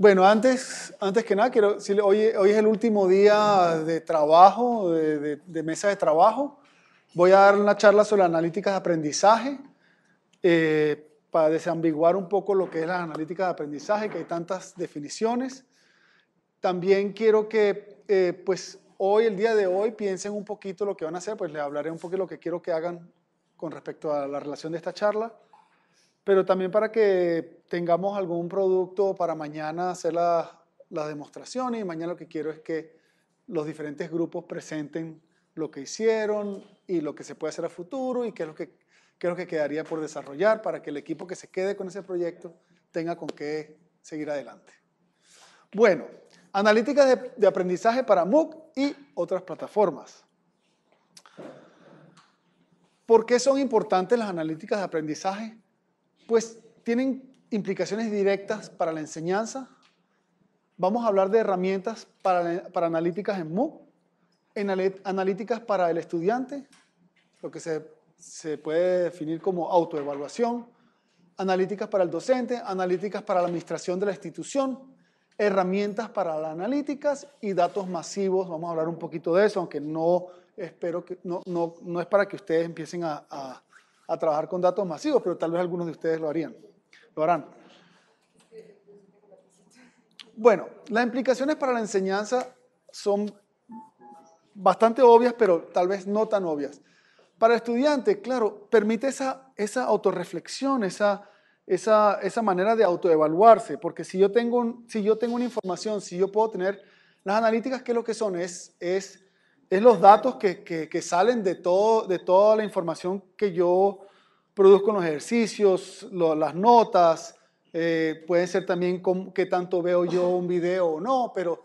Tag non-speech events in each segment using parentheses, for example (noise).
Bueno, antes, antes que nada, quiero decirle, hoy, es el último día de trabajo, de, mesa de trabajo. Voy a dar una charla sobre analíticas de aprendizaje, eh, para desambiguar un poco lo que es la analítica de aprendizaje, que hay tantas definiciones. También quiero que, eh, pues, hoy, el día de hoy, piensen un poquito lo que van a hacer, pues les hablaré un poco de lo que quiero que hagan con respecto a la relación de esta charla, pero también para que tengamos algún producto para mañana hacer las, demostraciones y mañana lo que quiero es que los diferentes grupos presenten lo que hicieron y lo que se puede hacer a futuro y qué es lo que, que quedaría por desarrollar para que el equipo que se quede con ese proyecto tenga con qué seguir adelante. Bueno, analíticas de, de aprendizaje para MOOC y otras plataformas. ¿Por qué son importantes las analíticas de aprendizaje? Pues tienen implicaciones directas para la enseñanza. Vamos a hablar de herramientas para, para analíticas en MOOC, en analíticas para el estudiante, lo que se, se puede definir como autoevaluación, analíticas para el docente, analíticas para la administración de la institución, herramientas para las analíticas y datos masivos. Vamos a hablar un poquito de eso, aunque no espero que no, no, no es para que ustedes empiecen a, a, a trabajar con datos masivos, pero tal vez algunos de ustedes lo harían. Bueno, las implicaciones para la enseñanza son bastante obvias, pero tal vez no tan obvias. Para el estudiante, claro, permite esa, esa autorreflexión, esa, esa, manera de autoevaluarse, porque si yo, tengo si yo tengo una información, si yo puedo tener las analíticas, ¿qué es lo que son? Es, es, es los datos que, salen de, todo, de toda la información que yo produzco los ejercicios, las notas, eh, puede ser también qué tanto veo yo un video o no, pero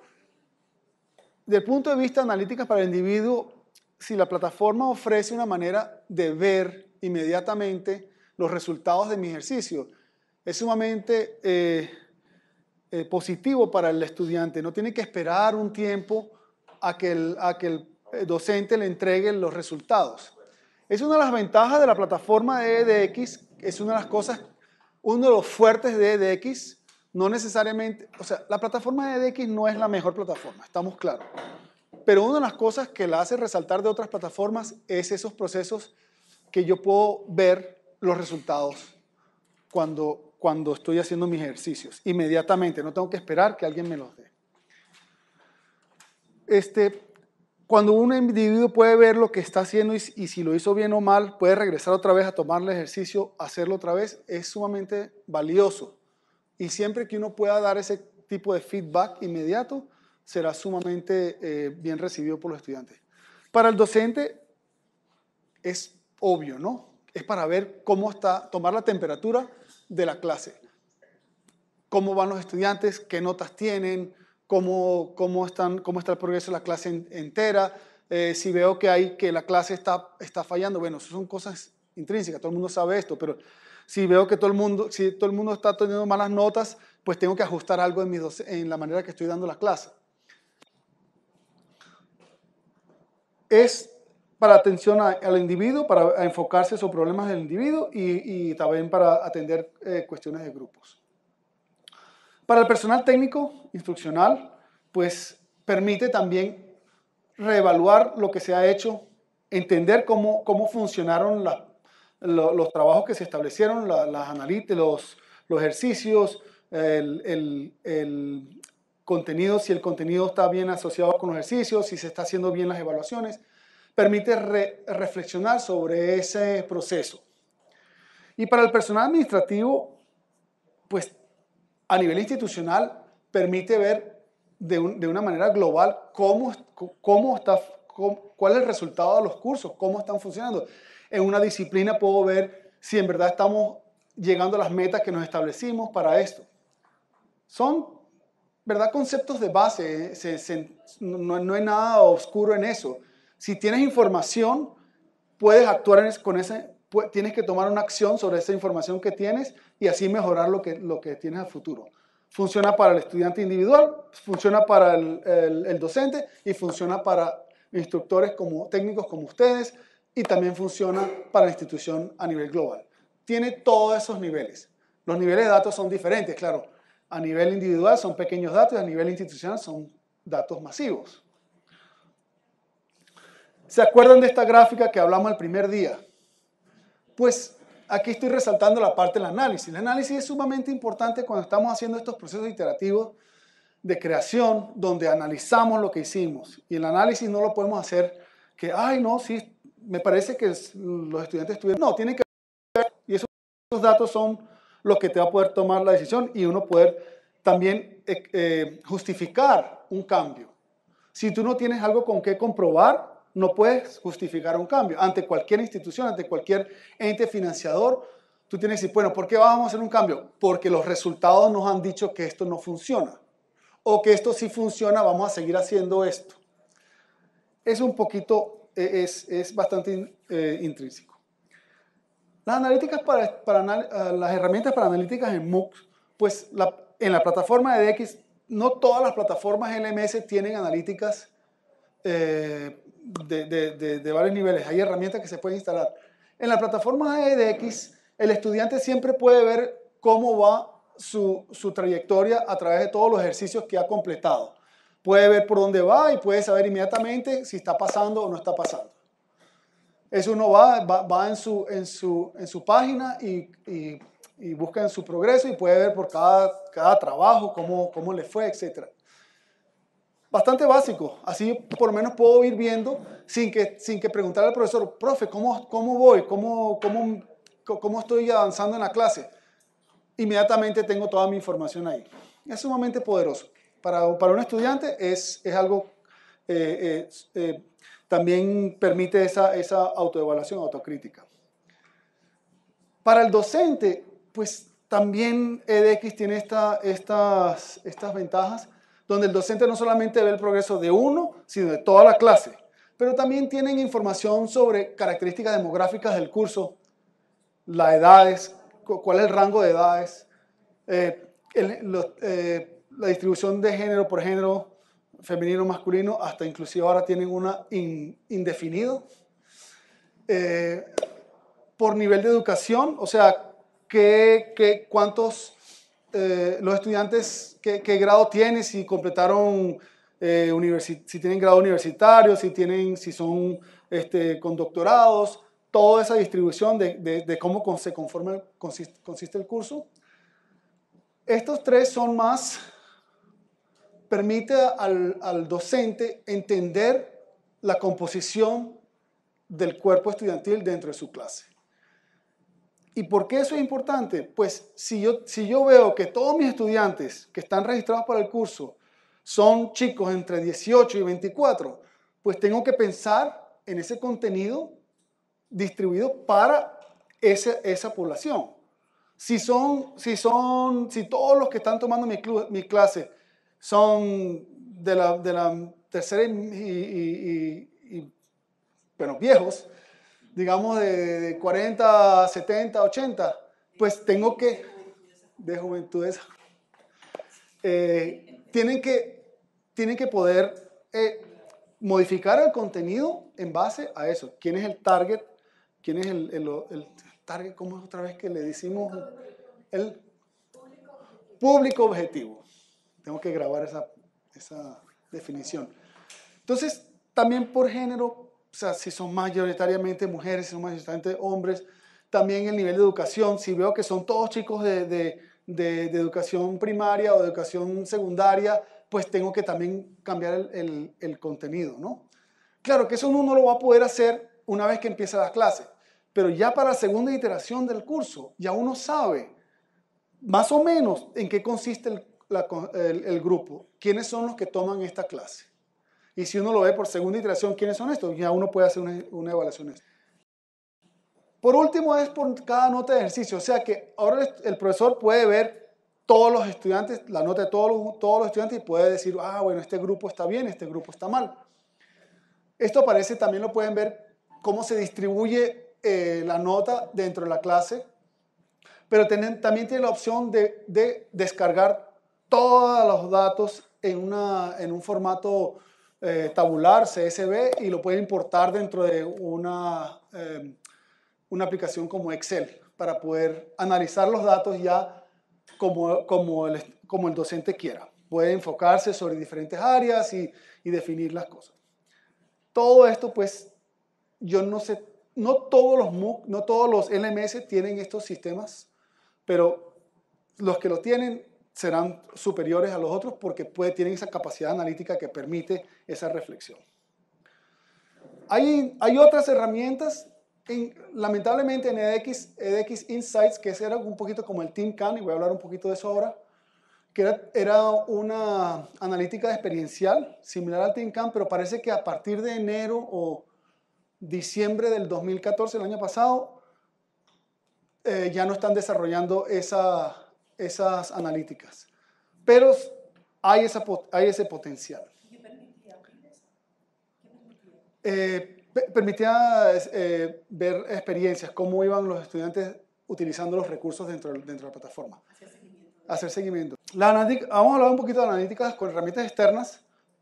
desde el punto de vista analítico para el individuo, si la plataforma ofrece una manera de ver inmediatamente los resultados de mi ejercicio, es sumamente eh, eh, positivo para el estudiante. No tiene que esperar un tiempo a que el eh, docente le entregue los resultados. Es una de las ventajas de la plataforma de EDX, es una de las cosas, uno de los fuertes de EDX, no necesariamente, o sea, la plataforma de EDX no es la mejor plataforma, estamos claros. Pero una de las cosas que la hace resaltar de otras plataformas es esos procesos que yo puedo ver los resultados cuando, cuando estoy haciendo mis ejercicios, inmediatamente, no tengo que esperar que alguien me los dé. Este, cuando un individuo puede ver lo que está haciendo y, si lo hizo bien o mal, puede regresar otra vez a tomar el ejercicio, hacerlo otra vez, es sumamente valioso. Y siempre que uno pueda dar ese tipo de feedback inmediato, será sumamente eh, bien recibido por los estudiantes. Para el docente es obvio, ¿no? Es para ver cómo está, tomar la temperatura de la clase. Cómo van los estudiantes, qué notas tienen, cómo, cómo, están, cómo está el progreso de la clase entera, eh, si veo que, hay, que la clase está, está fallando. Bueno, son cosas intrínsecas, todo el mundo sabe esto, pero si veo que todo el mundo, si todo el mundo está teniendo malas notas, pues tengo que ajustar algo en, en la manera que estoy dando la clase. Es para atención al individuo, para enfocarse sobre problemas del individuo y, también para atender eh, cuestiones de grupos. Para el personal técnico instruccional, pues permite también reevaluar lo que se ha hecho, entender cómo, cómo funcionaron los trabajos que se establecieron, los, ejercicios, el, contenido, si el contenido está bien asociado con los ejercicios, si se está haciendo bien las evaluaciones, permite reflexionar sobre ese proceso. Y para el personal administrativo, pues a nivel institucional permite ver de, una manera global cómo, cómo está, cuál es el resultado de los cursos, cómo están funcionando. En una disciplina puedo ver si en verdad estamos llegando a las metas que nos establecimos para esto. Son, ¿verdad? Conceptos de base, ¿eh? no, hay nada oscuro en eso. Si tienes información, puedes actuar con, ese, tienes que tomar una acción sobre esa información que tienes y así mejorar lo que, lo que tienes al futuro. Funciona para el estudiante individual, funciona para el, el docente y funciona para instructores como, técnicos como ustedes y también funciona para la institución a nivel global. Tiene todos esos niveles. Los niveles de datos son diferentes, claro. A nivel individual son pequeños datos, a nivel institucional son datos masivos. ¿Se acuerdan de esta gráfica que hablamos el primer día? Pues aquí estoy resaltando la parte del análisis. El análisis es sumamente importante cuando estamos haciendo estos procesos iterativos de creación donde analizamos lo que hicimos. Y el análisis no lo podemos hacer que, ay, no, sí, me parece que los estudiantes estuvieron. No, tienen que ver, y esos datos son los que te va a poder tomar la decisión y uno poder también eh, eh, justificar un cambio. Si tú no tienes algo con qué comprobar, no puedes justificar un cambio. Ante cualquier institución, ante cualquier ente financiador, tú tienes que decir, bueno, ¿por qué vamos a hacer un cambio? Porque los resultados nos han dicho que esto no funciona. O que esto sí funciona, vamos a seguir haciendo esto. Es un poquito, e-, es, bastante eh, intrínseco. Las, analíticas para, para, eh, las herramientas para analíticas en MOOC, pues en la plataforma de DX, no todas las plataformas LMS tienen analíticas eh, de, varios niveles. Hay herramientas que se pueden instalar. En la plataforma edX, el estudiante siempre puede ver cómo va su, trayectoria a través de todos los ejercicios que ha completado. Puede ver por dónde va y puede saber inmediatamente si está pasando o no está pasando. Eso uno va, va, en, su, en, su, en, su, página y, y, busca en su progreso y puede ver por cada, cada trabajo cómo, cómo le fue, etcétera bastante básico. Así por lo menos puedo ir viendo sin que, sin que preguntar al profesor, profe, ¿cómo, cómo voy? ¿Cómo, cómo, ¿Cómo estoy avanzando en la clase? Inmediatamente tengo toda mi información ahí. Es sumamente poderoso. Para, para un estudiante es, es algo eh, eh, eh, también permite esa, esa autoevaluación, autocrítica. Para el docente, pues también EDX tiene esta, estas, estas ventajas donde el docente no solamente ve el progreso de uno, sino de toda la clase, pero también tienen información sobre características demográficas del curso, las edades, cuál es el rango de edades, eh, eh, la distribución de género por género, femenino, masculino, hasta inclusive ahora tienen una indefinido. Eh, por nivel de educación, o sea, ¿qué, qué, cuántos eh, los estudiantes qué, grado tienen, si completaron, eh, si tienen grado universitario, si, tienen, si son este, con doctorados, toda esa distribución de, cómo se conforma, consiste, el curso. Estos tres son más, permite al, docente entender la composición del cuerpo estudiantil dentro de su clase. ¿Y por qué eso es importante? Pues si yo, si yo veo que todos mis estudiantes que están registrados para el curso son chicos entre 18 y 24, pues tengo que pensar en ese contenido distribuido para esa, población. Si, son, si, son, si todos los que están tomando mi, mi clase son de la, tercera y, y bueno, viejos, digamos, de, 40, 70, 80, pues tengo que, de juventud eh, tienen, que, tienen que poder eh, modificar el contenido en base a eso. ¿Quién es el target? ¿Quién es el, target? ¿Cómo es otra vez que le decimos? El público objetivo. Tengo que grabar esa, esa definición. Entonces, también por género o sea, si son mayoritariamente mujeres, si son mayoritariamente hombres, también el nivel de educación, si veo que son todos chicos de, educación primaria o de educación secundaria, pues tengo que también cambiar el, contenido, ¿no? Claro que eso uno no lo va a poder hacer una vez que empieza las clases, pero ya para la segunda iteración del curso, ya uno sabe más o menos en qué consiste el grupo, quiénes son los que toman esta clase. Y si uno lo ve por segunda iteración, ¿quiénes son estos? Ya uno puede hacer una, evaluación Por último, es por cada nota de ejercicio. O sea que ahora el profesor puede ver todos los estudiantes, la nota de todos los, todos los estudiantes y puede decir, ah, bueno, este grupo está bien, este grupo está mal. Esto aparece, también lo pueden ver, cómo se distribuye eh, la nota dentro de la clase, pero también tiene la opción de, descargar todos los datos en, en un formato eh, tabular CSV y lo puede importar dentro de una, em, una aplicación como Excel para poder analizar los datos ya como, como, el, docente quiera. Puede enfocarse sobre diferentes áreas y, y definir las cosas. Todo esto, pues, yo no sé, no todos los MOOC, no todos los LMS tienen estos sistemas, pero los que lo tienen serán superiores a los otros porque tienen esa capacidad analítica que permite esa reflexión. Hay, hay otras herramientas, lamentablemente en edX, edX Insights, que era un poquito como el Team Can, y voy a hablar un poquito de eso ahora, que era, una analítica experiencial similar al Team Can, pero parece que a partir de enero o diciembre del 2014, el año pasado, eh, ya no están desarrollando esa, esas analíticas. Pero hay, ese potencial. Eh, permitía eh, ver experiencias, cómo iban los estudiantes utilizando los recursos dentro, de la plataforma. Hacer seguimiento. La vamos a hablar un poquito de analíticas con herramientas externas.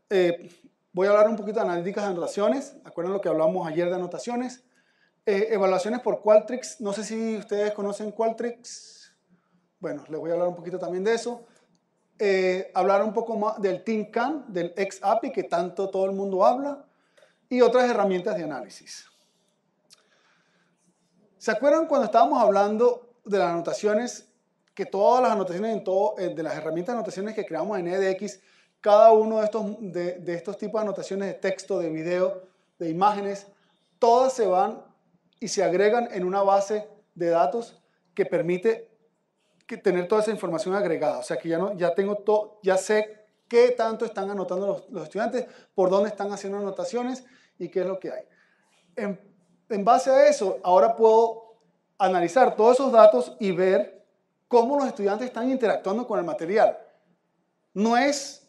Eh, voy a hablar un poquito de analíticas de anotaciones. Acuerdan lo que hablamos ayer de anotaciones. Eh, evaluaciones por Qualtrics. No sé si ustedes conocen Qualtrics. Bueno, les voy a hablar un poquito también de eso. Eh, hablar un poco más del Can del XAPI, que tanto todo el mundo habla, y otras herramientas de análisis. ¿Se acuerdan cuando estábamos hablando de las anotaciones? Que todas las anotaciones en todo, eh, de las herramientas de anotaciones que creamos en EDX, cada uno de estos, de, de estos tipos de anotaciones de texto, de video, de imágenes, todas se van y se agregan en una base de datos que permite que tener toda esa información agregada, o sea que ya, no, ya, tengo todo, ya sé qué tanto están anotando los, estudiantes, por dónde están haciendo anotaciones y qué es lo que hay. En, base a eso, ahora puedo analizar todos esos datos y ver cómo los estudiantes están interactuando con el material. No es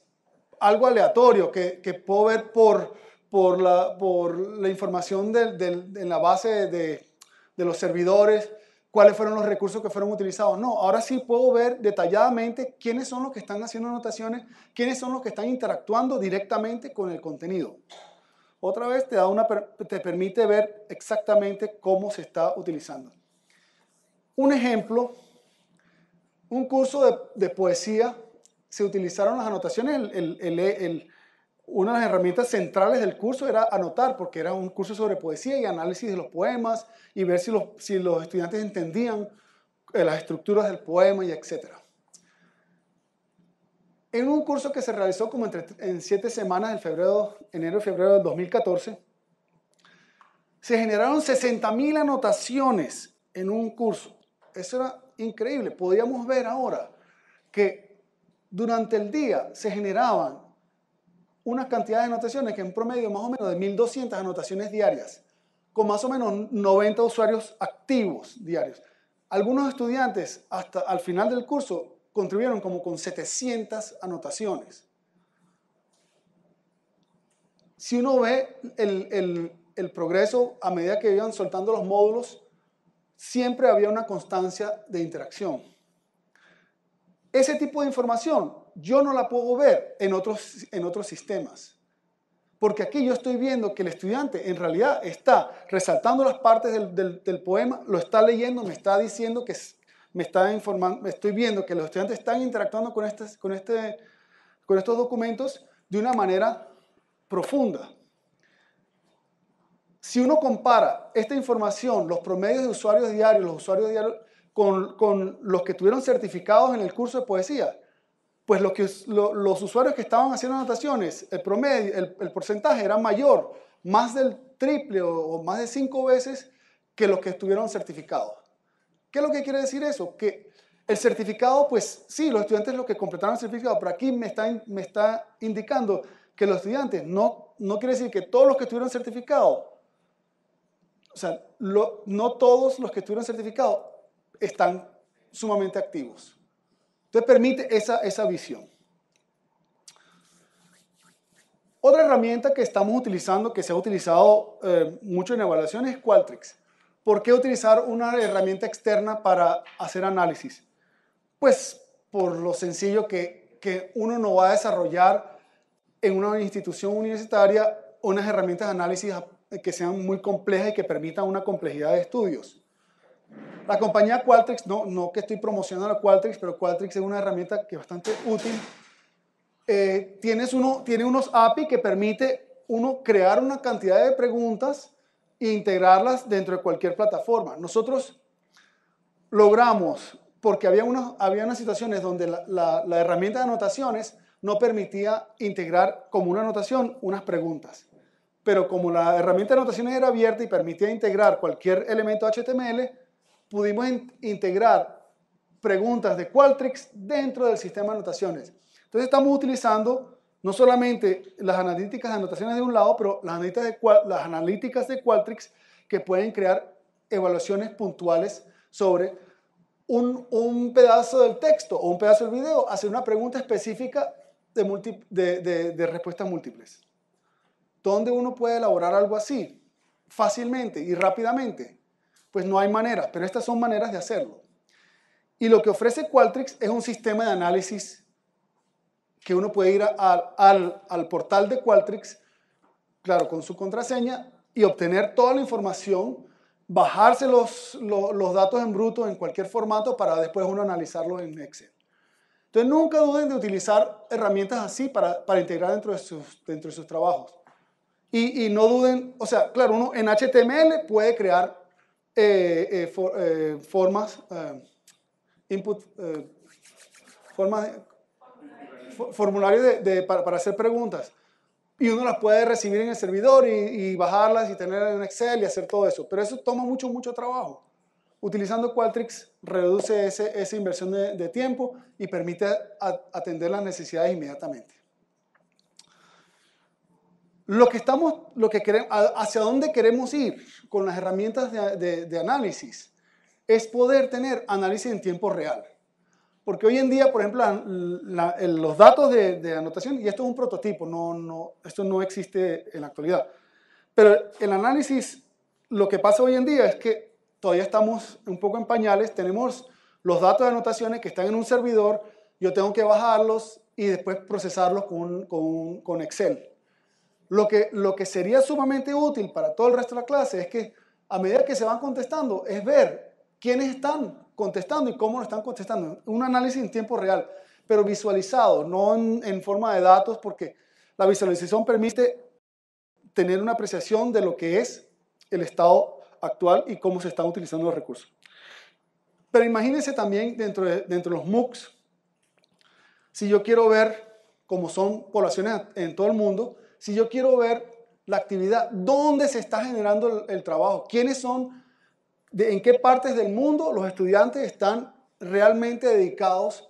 algo aleatorio que, que puedo ver por, por, la, por la información de, en la base de, de los servidores cuáles fueron los recursos que fueron utilizados. No, ahora sí puedo ver detalladamente quiénes son los que están haciendo anotaciones, quiénes son los que están interactuando directamente con el contenido. Otra vez te, da una, te permite ver exactamente cómo se está utilizando. Un ejemplo, un curso de, poesía, se utilizaron las anotaciones, el, el, el, una de las herramientas centrales del curso era anotar, porque era un curso sobre poesía y análisis de los poemas y ver si los, estudiantes entendían eh, las estructuras del poema y etc. En un curso que se realizó como en siete semanas, en febrero, enero y febrero del 2014, se generaron 60.000 anotaciones en un curso. Eso era increíble. Podíamos ver ahora que durante el día se generaban unas cantidades de anotaciones que en promedio más o menos de 1.200 anotaciones diarias, con más o menos 90 usuarios activos diarios. Algunos estudiantes hasta al final del curso contribuyeron como con 700 anotaciones. Si uno ve el, el progreso a medida que iban soltando los módulos, siempre había una constancia de interacción. Ese tipo de información yo no la puedo ver en otros, en otros sistemas. Porque aquí yo estoy viendo que el estudiante en realidad está resaltando las partes del, poema, lo está leyendo, me está diciendo que me está informando, estoy viendo que los estudiantes están interactuando con, este, con, este, con estos documentos de una manera profunda. Si uno compara esta información, los promedios de usuarios diarios, los usuarios diarios, con, con los que tuvieron certificados en el curso de poesía, pues lo que, los usuarios que estaban haciendo anotaciones, el promedio, el, porcentaje era mayor, más del triple o, más de cinco veces que los que estuvieron certificados. ¿Qué es lo que quiere decir eso? Que el certificado, pues sí, los estudiantes los que completaron el certificado, pero aquí me está, indicando que los estudiantes, no, quiere decir que todos los que estuvieron certificados, o sea, no todos los que estuvieron certificados están sumamente activos. Entonces permite esa, visión. Otra herramienta que estamos utilizando, que se ha utilizado eh, mucho en evaluaciones es Qualtrics. ¿Por qué utilizar una herramienta externa para hacer análisis? Pues por lo sencillo que uno no va a desarrollar en una institución universitaria unas herramientas de análisis eh, que sean muy complejas y que permitan una complejidad de estudios. La compañía Qualtrics, no, no que estoy promocionando a Qualtrics, pero Qualtrics es una herramienta que es bastante útil. Eh, tienes tiene unos API que permite uno crear una cantidad de preguntas e integrarlas dentro de cualquier plataforma. Nosotros logramos, porque había, unas, situaciones donde la herramienta de anotaciones no permitía integrar como una anotación unas preguntas pero como la herramienta de anotaciones era abierta y permitía integrar cualquier elemento HTML, pudimos integrar preguntas de Qualtrics dentro del sistema de anotaciones. Entonces estamos utilizando no solamente las analíticas de anotaciones de un lado, pero las analíticas de, las Qualtrics que pueden crear evaluaciones puntuales sobre un, pedazo del texto o un pedazo del video, hacer una pregunta específica de, de respuestas múltiples. ¿Dónde uno puede elaborar algo así? Fácilmente y rápidamente pues no hay manera, pero estas son maneras de hacerlo. Y lo que ofrece Qualtrics es un sistema de análisis que uno puede ir al, portal de Qualtrics, claro, con su contraseña, y obtener toda la información, bajarse los, datos en bruto en cualquier formato para después uno analizarlo en Excel. Entonces nunca duden de utilizar herramientas así para, integrar dentro de sus, trabajos. Y, y no duden, o sea, claro, uno en HTML puede crear formas, input, para, hacer preguntas y uno las puede recibir en el servidor y, bajarlas y tener en Excel y hacer todo eso. Pero eso toma mucho, mucho trabajo. Utilizando Qualtrics reduce ese, esa inversión de, tiempo y permite atender las necesidades inmediatamente lo que estamos, lo que queremos, hacia dónde queremos ir con las herramientas de, análisis es poder tener análisis en tiempo real. Porque hoy en día, por ejemplo, los datos de, anotación, y esto es un prototipo, no, no, esto no existe en la actualidad. Pero el análisis, lo que pasa hoy en día es que todavía estamos un poco en pañales, tenemos los datos de anotaciones que están en un servidor, yo tengo que bajarlos y después procesarlos con, con, con Excel lo que, lo que sería sumamente útil para todo el resto de la clase es que a medida que se van contestando es ver quiénes están contestando y cómo lo están contestando. Un análisis en tiempo real, pero visualizado, no en, forma de datos, porque la visualización permite tener una apreciación de lo que es el estado actual y cómo se están utilizando los recursos. Pero imagínense también dentro dentro de los MOOCs, si yo quiero ver cómo son poblaciones en todo el mundo, si yo quiero ver la actividad, dónde se está generando el, trabajo, quiénes son, en qué partes del mundo los estudiantes están realmente dedicados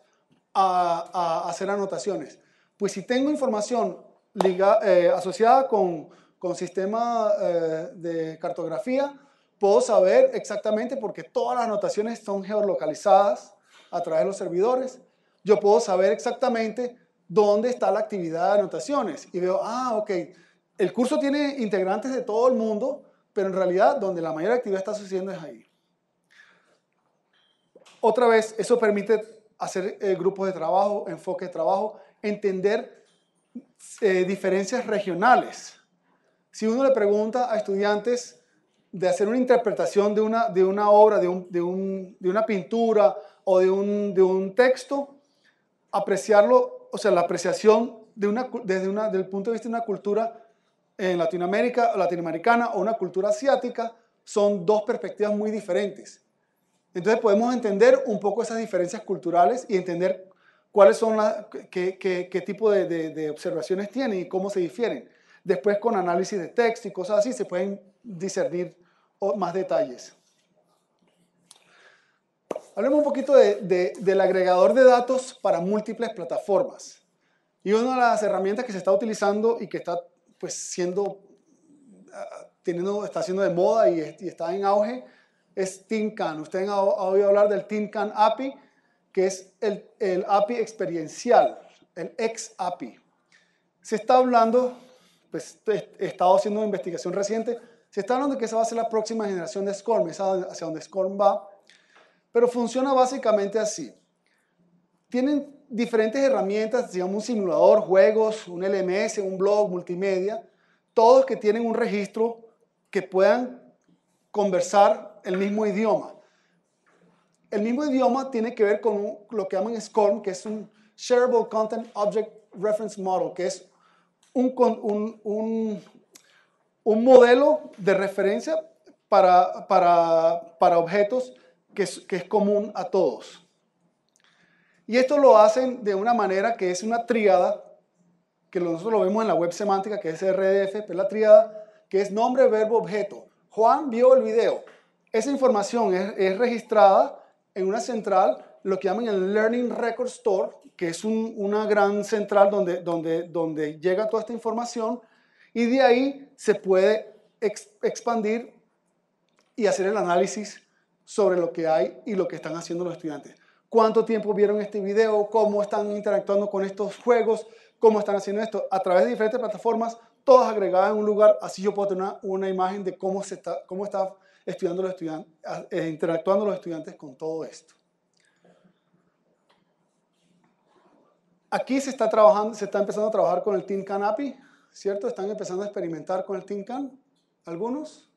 a, hacer anotaciones. Pues si tengo información eh, asociada con, con sistema eh, de cartografía, puedo saber exactamente porque todas las anotaciones son geolocalizadas a través de los servidores. Yo puedo saber exactamente dónde está la actividad de anotaciones. Y veo, ah, ok, el curso tiene integrantes de todo el mundo, pero en realidad donde la mayor actividad está sucediendo es ahí. Otra vez, eso permite hacer eh, grupos de trabajo, enfoque de trabajo, entender eh, diferencias regionales. Si uno le pregunta a estudiantes de hacer una interpretación de una, de una obra, de, una pintura o de un, de un texto, apreciarlo o sea, la apreciación desde, una, el punto de vista de una cultura en Latinoamérica, latinoamericana o una cultura asiática, son dos perspectivas muy diferentes. Entonces podemos entender un poco esas diferencias culturales y entender cuáles son qué, tipo de, de, observaciones tienen y cómo se difieren. Después con análisis de texto y cosas así se pueden discernir más detalles. Hablemos un poquito del agregador de datos para múltiples plataformas. Y una de las herramientas que se está utilizando y que está pues siendo, ah, teniendo, está siendo de moda y, está en auge es TinCan. Ustedes han oído hablar del TinCan API, que es el, API experiencial, el ex API. Se está hablando, pues he estado haciendo una investigación reciente, se está hablando de que esa va a ser la próxima generación de SCORM, hacia donde SCORM va, pero funciona básicamente así. Tienen diferentes herramientas, digamos un simulador, juegos, un LMS, un blog, multimedia, todos que tienen un registro que puedan conversar el mismo idioma. El mismo idioma tiene que ver con lo que llaman SCORM, que es un Shareable Content Object Reference Model, que es un, modelo de referencia para, para, para objetos que es, común a todos. Y esto lo hacen de una manera que es una tríada, que nosotros lo vemos en la web semántica, que es RDF, pero la tríada, que es nombre, verbo, objeto. Juan vio el video. Esa información es, registrada en una central, lo que llaman el Learning Record Store, que es una gran central donde, donde, donde llega toda esta información y de ahí se puede expandir y hacer el análisis sobre lo que hay y lo que están haciendo los estudiantes. ¿Cuánto tiempo vieron este video? ¿Cómo están interactuando con estos juegos? ¿Cómo están haciendo esto? A través de diferentes plataformas, todas agregadas en un lugar, así yo puedo tener una, imagen de cómo, se está, cómo está estudiando los estudiantes, eh, interactuando los estudiantes con todo esto. Aquí se está trabajando, se está empezando a trabajar con el Team API. ¿cierto? Están empezando a experimentar con el Team Can, algunos.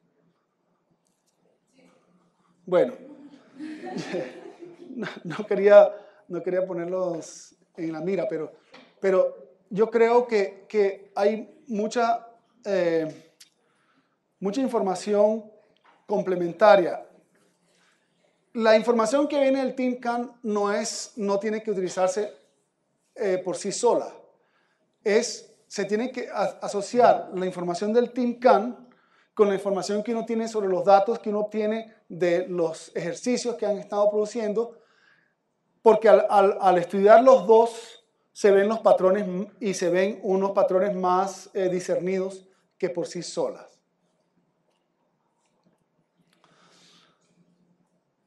Bueno, (laughs) no, quería, no quería ponerlos en la mira, pero, pero yo creo que, hay mucha, eh, mucha información complementaria. La información que viene del Team Can no, es, no tiene que utilizarse eh, por sí sola. Es, se tiene que asociar la información del Team Can con la información que uno tiene sobre los datos que uno obtiene de los ejercicios que han estado produciendo, porque al, estudiar los dos se ven los patrones y se ven unos patrones más eh, discernidos que por sí solas.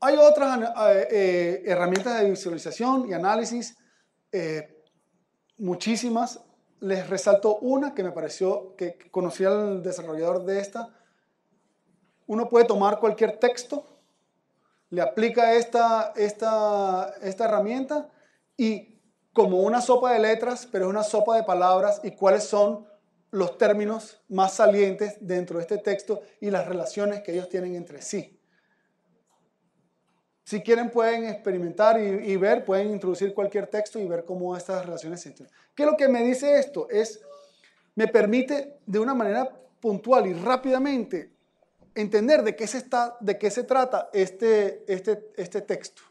Hay otras eh, eh, herramientas de visualización y análisis, muchísimas. Les resalto una que me pareció que conocía al desarrollador de esta, uno puede tomar cualquier texto, le aplica esta, esta, herramienta y como una sopa de letras, pero es una sopa de palabras y cuáles son los términos más salientes dentro de este texto y las relaciones que ellos tienen entre sí. Si quieren pueden experimentar y, ver, pueden introducir cualquier texto y ver cómo estas relaciones se ¿Qué es lo que me dice esto? Es, me permite de una manera puntual y rápidamente entender de qué se, está, de qué se trata este, este, este texto.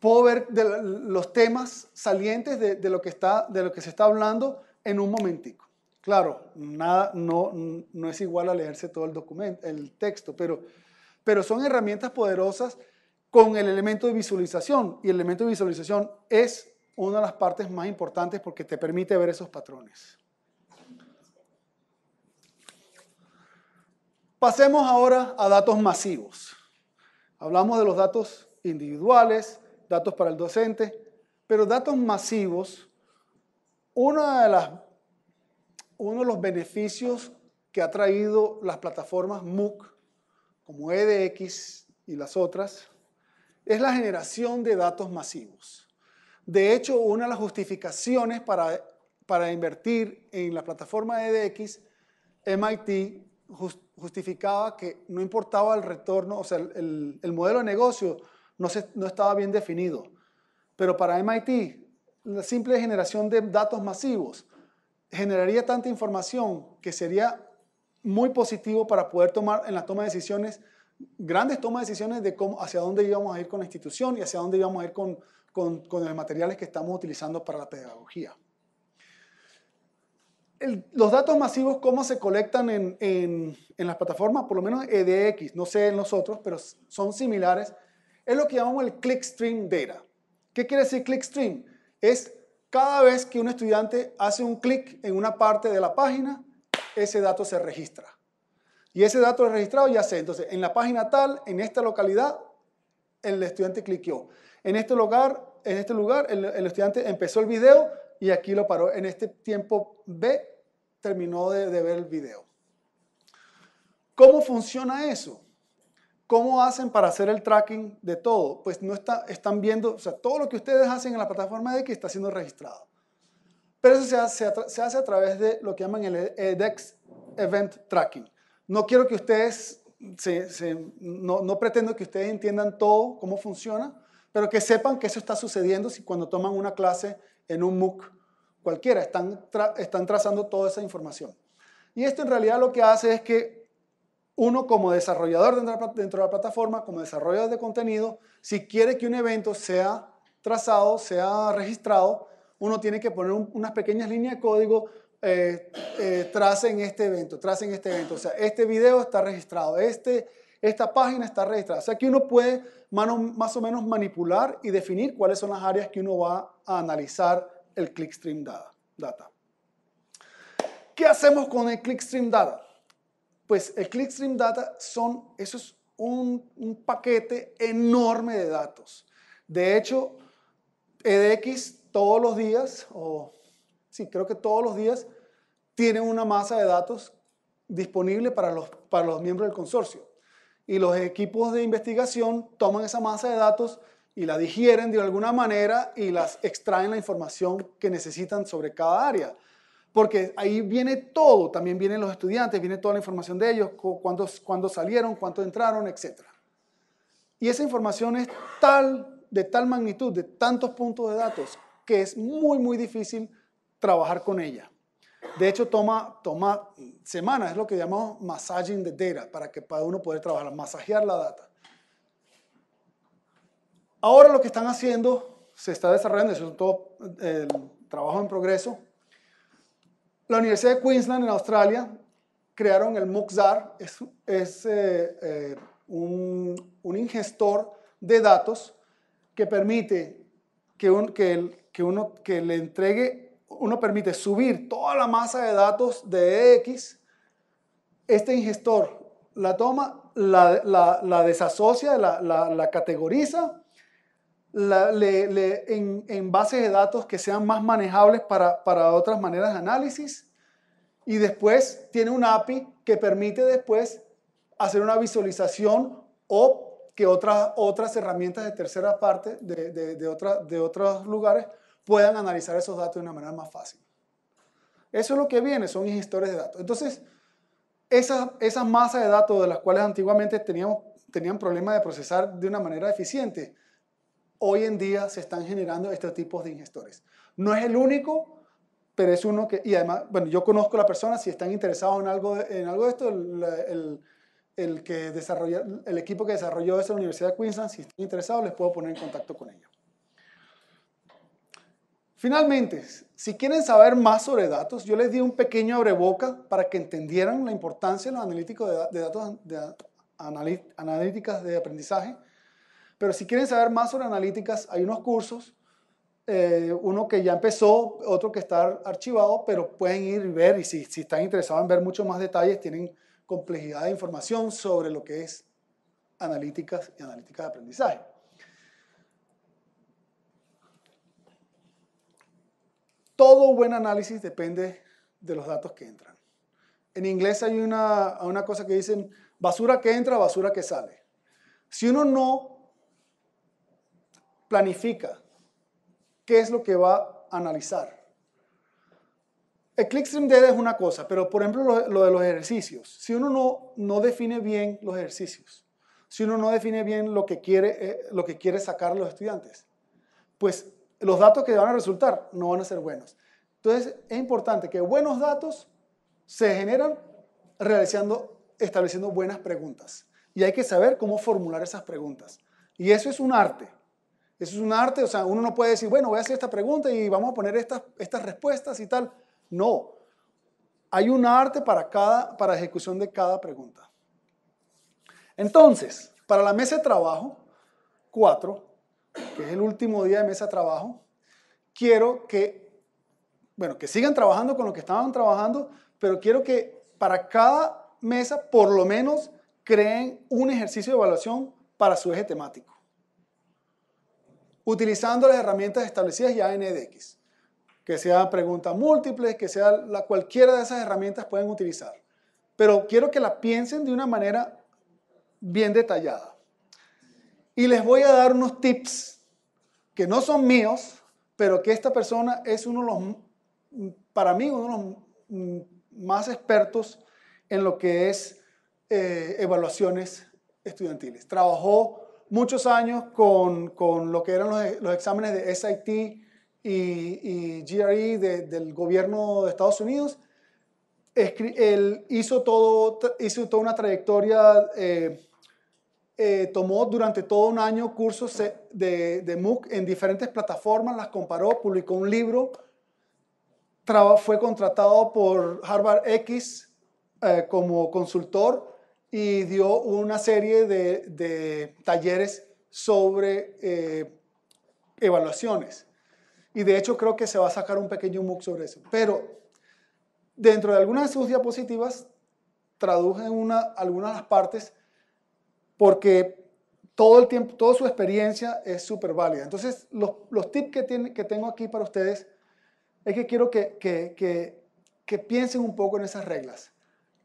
Puedo ver de los temas salientes de, de, lo que está, de lo que se está hablando en un momentico. Claro, nada, no, no es igual a leerse todo el, documento, el texto, pero, pero son herramientas poderosas con el elemento de visualización. Y el elemento de visualización es una de las partes más importantes porque te permite ver esos patrones. Pasemos ahora a datos masivos. Hablamos de los datos individuales, datos para el docente, pero datos masivos, uno de, las, uno de los beneficios que ha traído las plataformas MOOC, como EDX y las otras, es la generación de datos masivos. De hecho, una de las justificaciones para, para invertir en la plataforma EDX, MIT justificaba que no importaba el retorno, o sea, el, modelo de negocio no, estaba bien definido. Pero para MIT, la simple generación de datos masivos generaría tanta información que sería muy positivo para poder tomar en la toma de decisiones, grandes tomas de decisiones de cómo, hacia dónde íbamos a ir con la institución y hacia dónde íbamos a ir con los materiales que estamos utilizando para la pedagogía los datos masivos, ¿cómo se colectan en, las plataformas? Por lo menos EDX, no sé en nosotros, pero son similares. Es lo que llamamos el clickstream data. ¿Qué quiere decir clickstream? Es cada vez que un estudiante hace un clic en una parte de la página, ese dato se registra. Y ese dato registrado, ya sé. Entonces, en la página tal, en esta localidad, el estudiante cliqueó. En este lugar, en este lugar el, el estudiante empezó el video, y aquí lo paró. En este tiempo B terminó de, ver el video. ¿Cómo funciona eso? ¿Cómo hacen para hacer el tracking de todo? Pues no está, están viendo, o sea, todo lo que ustedes hacen en la plataforma de X está siendo registrado. Pero eso se hace, a través de lo que llaman el edX e Event Tracking. No quiero que ustedes, no, no pretendo que ustedes entiendan todo, cómo funciona, pero que sepan que eso está sucediendo si cuando toman una clase en un MOOC cualquiera. Están, están trazando toda esa información. Y esto en realidad lo que hace es que uno como desarrollador dentro de la plataforma, como desarrollador de contenido, si quiere que un evento sea trazado, sea registrado, uno tiene que poner unas pequeñas líneas de código, eh, eh en este evento, en este evento. O sea, este video está registrado, este esta página está registrada. O sea que uno puede más o menos manipular y definir cuáles son las áreas que uno va a analizar el clickstream data. ¿Qué hacemos con el clickstream data? Pues el clickstream data son, eso es un, paquete enorme de datos. De hecho, EDX todos los días, o sí, creo que todos los días, tiene una masa de datos disponible para los, para los miembros del consorcio y los equipos de investigación toman esa masa de datos y la digieren de alguna manera y las extraen la información que necesitan sobre cada área. Porque ahí viene todo, también vienen los estudiantes, viene toda la información de ellos, cuando cuándo salieron, cuánto entraron, etc. Y esa información es tal, de tal magnitud, de tantos puntos de datos, que es muy, muy difícil trabajar con ella. De hecho, toma, toma semanas, es lo que llamamos massaging the data, para que para uno poder trabajar, masajear la data. Ahora lo que están haciendo, se está desarrollando, eso es todo el trabajo en progreso. La Universidad de Queensland en Australia crearon el MOXAR, es, eh, eh, un, ingestor de datos que permite que, que uno que le entregue uno permite subir toda la masa de datos de e X, este ingestor la toma, la, la, desasocia, la, categoriza, en, en, bases de datos que sean más manejables para, otras maneras de análisis, y después tiene un API que permite después hacer una visualización o que otras, otras herramientas de tercera parte de, de otros lugares puedan analizar esos datos de una manera más fácil. Eso es lo que viene, son ingestores de datos. Entonces, esa esas masas de datos de las cuales antiguamente teníamos, tenían problemas de procesar de una manera eficiente, hoy en día se están generando estos tipos de ingestores. No es el único, pero es uno que, y además, bueno, yo conozco a la persona, si están interesados en algo, en algo de esto, el, que desarrolla, el equipo que desarrolló eso en la Universidad de Queensland, si están interesados, les puedo poner en contacto con ellos. Finalmente, si quieren saber más sobre datos, yo les di un pequeño abreboca para que entendieran la importancia de los analíticos de, datos de, analíticas de aprendizaje. Pero si quieren saber más sobre analíticas, hay unos cursos, eh, uno que ya empezó, otro que está archivado, pero pueden ir y ver, y si, si están interesados en ver muchos más detalles, tienen complejidad de información sobre lo que es analíticas y analíticas de aprendizaje. todo buen análisis depende de los datos que entran. En inglés hay una, cosa que dicen, basura que entra, basura que sale. Si uno no planifica qué es lo que va a analizar, el clickstream data es una cosa, pero por ejemplo lo, de los ejercicios. Si uno no, define bien los ejercicios, si uno no define bien lo que quiere, eh, lo que quiere sacar los estudiantes, pues los datos que van a resultar no van a ser buenos. Entonces, es importante que buenos datos se generan realizando, estableciendo buenas preguntas. Y hay que saber cómo formular esas preguntas. Y eso es un arte. Eso es un arte, o sea, uno no puede decir, bueno, voy a hacer esta pregunta y vamos a poner estas, estas respuestas y tal. No. Hay un arte para, cada, para ejecución de cada pregunta. Entonces, para la mesa de trabajo, cuatro que es el último día de mesa de trabajo, quiero que, bueno, que sigan trabajando con lo que estaban trabajando, pero quiero que para cada mesa por lo menos creen un ejercicio de evaluación para su eje temático, utilizando las herramientas establecidas ya en EDX, que sea preguntas múltiples, que sea la, cualquiera de esas herramientas pueden utilizar, pero quiero que la piensen de una manera bien detallada. Y les voy a dar unos tips que no son míos, pero que esta persona es uno de los, para mí, uno de los mm, más expertos en lo que es eh, evaluaciones estudiantiles. Trabajó muchos años con, con lo que eran los, los exámenes de SIT y, y GRE del gobierno de Estados Unidos. él hizo, todo, hizo toda una trayectoria eh, eh, tomó durante todo un año cursos eh, de, de, MOOC en diferentes plataformas, las comparó, publicó un libro, fue contratado por Harvard X eh, como consultor y dio una serie de, de talleres sobre evaluaciones. Y de hecho creo que se va a sacar un pequeño MOOC sobre eso. Pero dentro de algunas de sus diapositivas traduje una, algunas de las partes porque todo el tiempo, toda su experiencia es súper válida. Entonces, los, tips que, tengo aquí para ustedes es que quiero que, piensen un poco en esas reglas.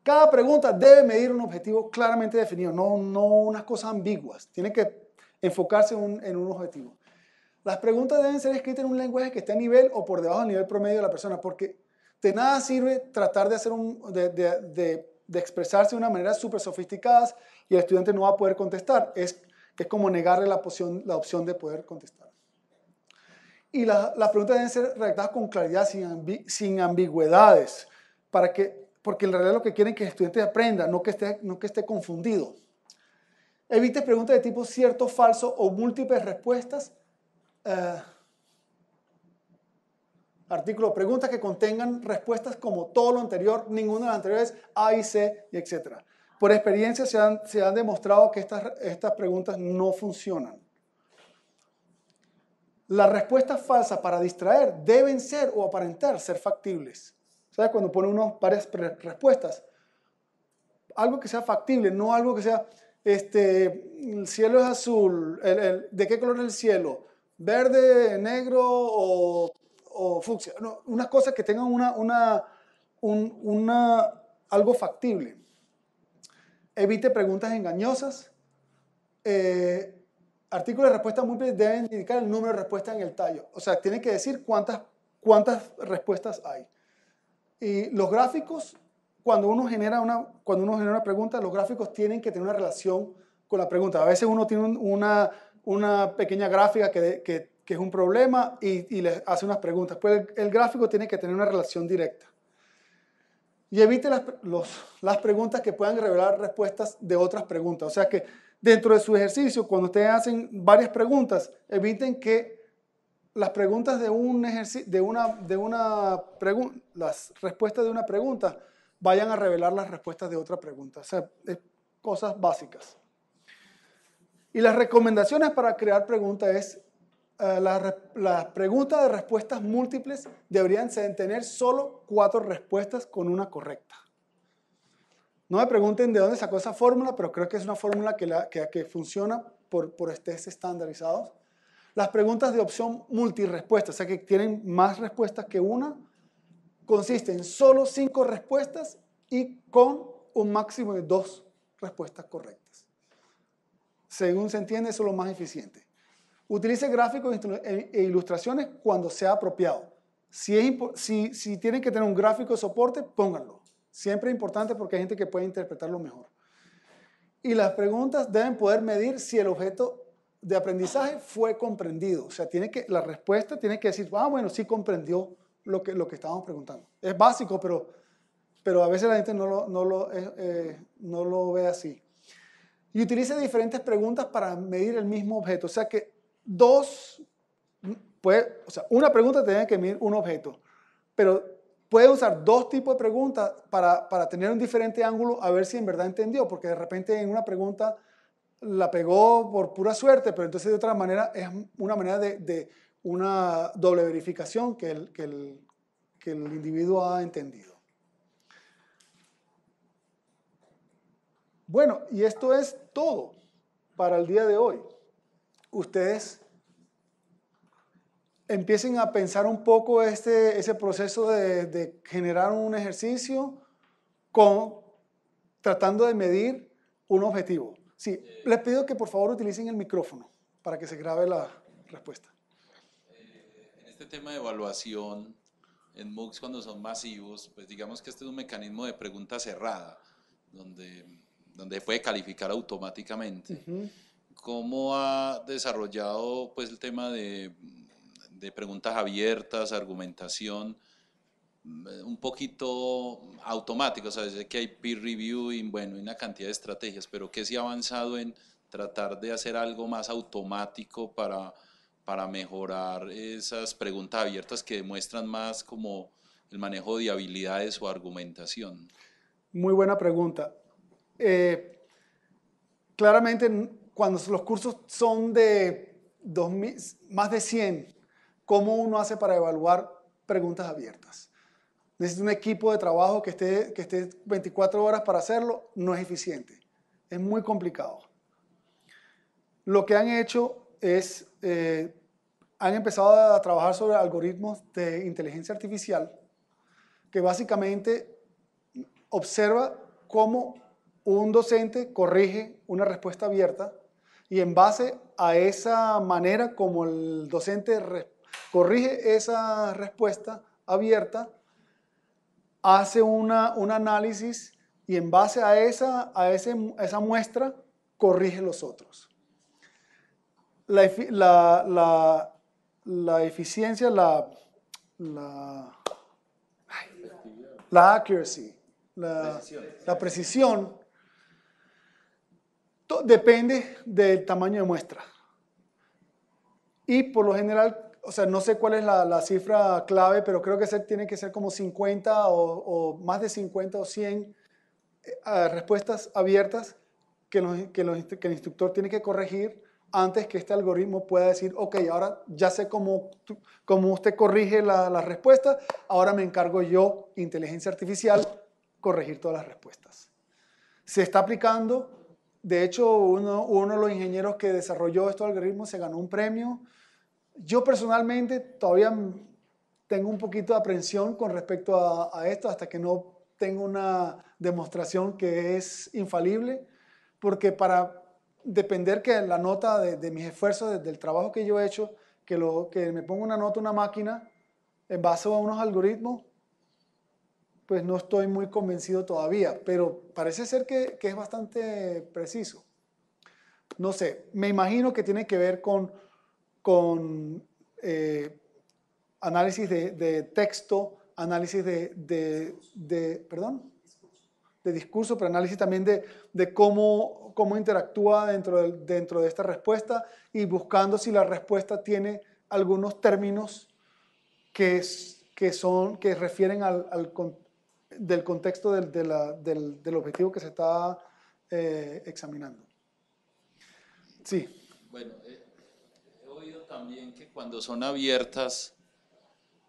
Cada pregunta debe medir un objetivo claramente definido, no, no unas cosas ambiguas. Tiene que enfocarse en un, objetivo. Las preguntas deben ser escritas en un lenguaje que esté a nivel o por debajo del nivel promedio de la persona, porque de nada sirve tratar de hacer un, de expresarse de una manera súper sofisticada y el estudiante no va a poder contestar. Es, es como negarle la opción, la opción de poder contestar. Y las preguntas deben ser redactadas con claridad, sin, ambigüedades, para que, porque en realidad lo que quieren es que el estudiante aprenda, no que esté, no que esté confundido. Evite preguntas de tipo cierto, falso o múltiples respuestas. Eh, artículo preguntas que contengan respuestas como todo lo anterior, ninguna de las anteriores, A y C, y etc. Por experiencia se han, demostrado que estas, estas preguntas no funcionan. Las respuestas falsas para distraer deben ser o aparentar ser factibles. ¿Sabes? Cuando pone unos varias respuestas. Algo que sea factible, no algo que sea, este, el cielo es azul, ¿de qué color es el cielo? ¿Verde, negro o o unas cosas que tengan una, una, una, algo factible. Evite preguntas engañosas. Eh, artículos de respuesta múltiples deben indicar el número de respuestas en el tallo. O sea, tiene que decir cuántas, cuántas respuestas hay. Y los gráficos, cuando uno, genera una, cuando uno genera una pregunta, los gráficos tienen que tener una relación con la pregunta. A veces uno tiene una, una pequeña gráfica que, que que es un problema y, les hace unas preguntas. Pues el, gráfico tiene que tener una relación directa. Y evite las, preguntas que puedan revelar respuestas de otras preguntas. O sea que dentro de su ejercicio, cuando ustedes hacen varias preguntas, eviten que las preguntas de un de una, de una las respuestas de una pregunta vayan a revelar las respuestas de otra pregunta. O sea, cosas básicas. Y las recomendaciones para crear preguntas es eh, las, preguntas de respuestas múltiples deberían tener solo cuatro respuestas con una correcta. No me pregunten de dónde sacó esa fórmula, pero creo que es una fórmula que, funciona por, por estandarizados. Las preguntas de opción multirespuesta, o sea que tienen más respuestas que una, consisten en solo cinco respuestas y con un máximo de dos respuestas correctas. Según se entiende, eso es lo más eficiente. Utilice gráficos e, e, e ilustraciones cuando sea apropiado. Si, si, tienen que tener un gráfico de soporte, pónganlo. Siempre es importante porque hay gente que puede interpretarlo mejor. Y las preguntas deben poder medir si el objeto de aprendizaje fue comprendido. O sea, tiene que, la respuesta tiene que decir, ah, bueno, sí comprendió lo que, lo que estábamos preguntando. Es básico, pero, pero a veces la gente no no lo, eh, eh, no lo ve así. Y utilice diferentes preguntas para medir el mismo objeto. O sea, que dos, pues, o sea, una pregunta tiene que mirar un objeto, pero puede usar dos tipos de preguntas para, tener un diferente ángulo a ver si en verdad entendió, porque de repente en una pregunta la pegó por pura suerte, pero entonces de otra manera es una manera de, una doble verificación que, el, que el individuo ha entendido. Bueno, y esto es todo para el día de hoy ustedes empiecen a pensar un poco este, ese proceso de, generar un ejercicio con, tratando de medir un objetivo. Sí, les pido que por favor utilicen el micrófono para que se grabe la respuesta. Eh, en este tema de evaluación, en MOOCs cuando son masivos, pues digamos que este es un mecanismo de pregunta cerrada, donde, donde puede calificar automáticamente cómo ha desarrollado pues, el tema de, preguntas abiertas, argumentación, mm, un poquito automático? O sea, sé que hay peer review y bueno, una cantidad de estrategias, pero ¿qué se ha avanzado en tratar de hacer algo más automático para, para mejorar esas preguntas abiertas que demuestran más como el manejo de habilidades o argumentación? Muy buena pregunta. Eh, claramente cuando los cursos son de más de 100, ¿cómo uno hace para evaluar preguntas abiertas? Necesita un equipo de trabajo que esté, que esté 24 horas para hacerlo, no es eficiente, es muy complicado. Lo que han hecho es, eh, han empezado a trabajar sobre algoritmos de inteligencia artificial que básicamente observa cómo un docente corrige una respuesta abierta y en base a esa manera como el docente corrige esa respuesta abierta, hace una, un análisis y en base a esa, a esa muestra corrige los otros. La, la, la, eficiencia, la, la, accuracy, la, precisión, depende del tamaño de muestra. Y por lo general, o sea, no sé cuál es la, cifra clave, pero creo que tiene que ser como 50 o, más de 50 o 100 eh, respuestas abiertas que, el instructor tiene que corregir antes que este algoritmo pueda decir, ok, ahora ya sé cómo, cómo usted corrige las respuestas, ahora me encargo yo, inteligencia artificial, corregir todas las respuestas. Se está aplicando de hecho, uno, de los ingenieros que desarrolló estos algoritmos se ganó un premio. Yo personalmente todavía tengo un poquito de aprensión con respecto a, esto hasta que no tengo una demostración que es infalible, porque para depender que la nota de, mis esfuerzos, del trabajo que yo he hecho, que, que me ponga una nota una máquina en base a unos algoritmos, pues no estoy muy convencido todavía, pero parece ser que, es bastante preciso. No sé, me imagino que tiene que ver con, con eh, análisis de, texto, análisis de, perdón, de discurso, pero análisis también de, cómo, cómo interactúa dentro de, dentro de esta respuesta y buscando si la respuesta tiene algunos términos que, que, son, que refieren al, contexto del contexto del, objetivo que se está eh, examinando. Sí. Bueno, eh, he oído también que cuando son abiertas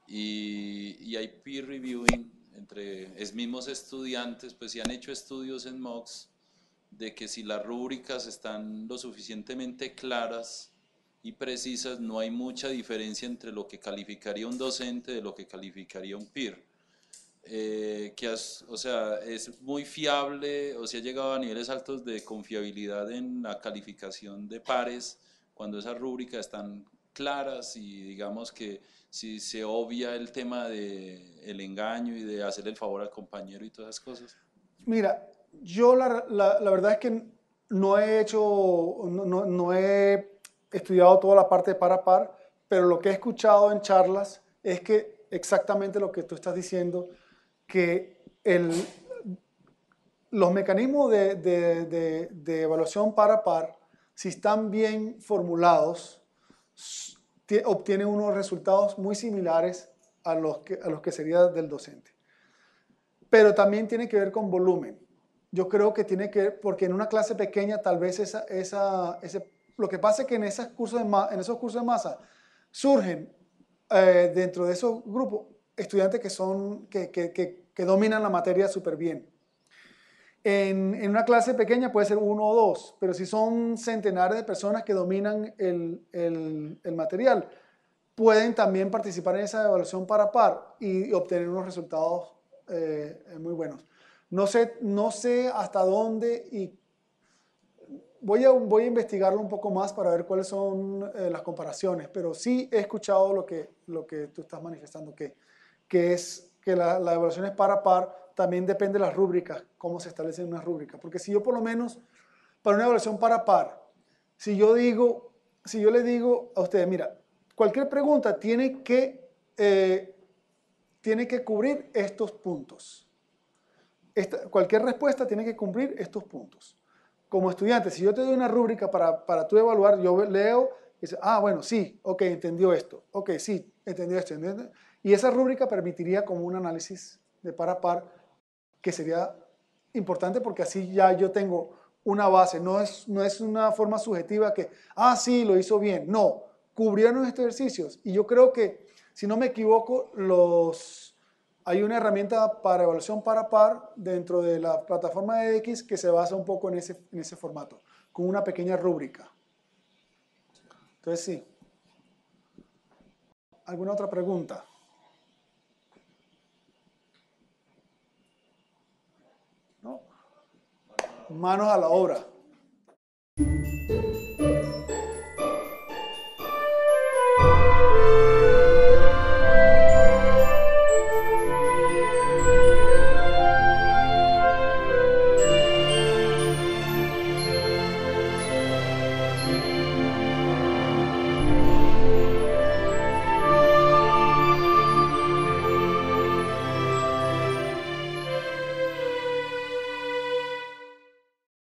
y, y hay peer reviewing entre es mismos estudiantes, pues se han hecho estudios en MOOCs de que si las rúbricas están lo suficientemente claras y precisas, no hay mucha diferencia entre lo que calificaría un docente de lo que calificaría un peer. Eh, que o sea, es muy fiable o si ha llegado a niveles altos de confiabilidad en la calificación de pares cuando esas rúbricas están claras y digamos que si se obvia el tema del el engaño y de hacer el favor al compañero y todas esas cosas? Mira, yo la, la, la verdad es que no he hecho, no, no, no he estudiado toda la parte de par a par, pero lo que he escuchado en charlas es que exactamente lo que tú estás diciendo, que los mecanismos de, evaluación par a par, si están bien formulados, obtienen unos resultados muy similares a los que, a los que sería del docente. Pero también tiene que ver con volumen. Yo creo que tiene que ver, porque en una clase pequeña tal vez esa, esa, ese, lo que pasa es que en, esas cursos en esos cursos de masa surgen eh, dentro de esos grupos estudiantes que son, que, que, que que dominan la materia súper bien. En, una clase pequeña puede ser uno o dos, pero si son centenares de personas que dominan el, material, pueden también participar en esa evaluación para par y obtener unos resultados eh, muy buenos. No sé, no sé hasta dónde y voy a, voy a investigarlo un poco más para ver cuáles son eh, las comparaciones, pero sí he escuchado lo que, lo que tú estás manifestando, que, que es que la, evaluación es par a par, también depende de las rúbricas, cómo se establecen unas rúbricas. Porque si yo por lo menos, para una evaluación par a par, si yo digo, si yo le digo a ustedes, mira, cualquier pregunta tiene que, eh, tiene que cubrir estos puntos. cualquier respuesta tiene que cumplir estos puntos. Como estudiante, si yo te doy una rúbrica para, para tú evaluar, yo leo y dices, ah, bueno, sí, ok, entendió esto, ok, sí, entendió esto, entendió esto. Y esa rúbrica permitiría como un análisis de par a par que sería importante porque así ya yo tengo una base, no es, no es una forma subjetiva que, ah, sí, lo hizo bien, no, cubrieron estos ejercicios. Y yo creo que, si no me equivoco, los, hay una herramienta para evaluación par a par dentro de la plataforma de X que se basa un poco en ese, en ese formato, con una pequeña rúbrica. Entonces, sí. ¿Alguna otra pregunta? manos a la obra.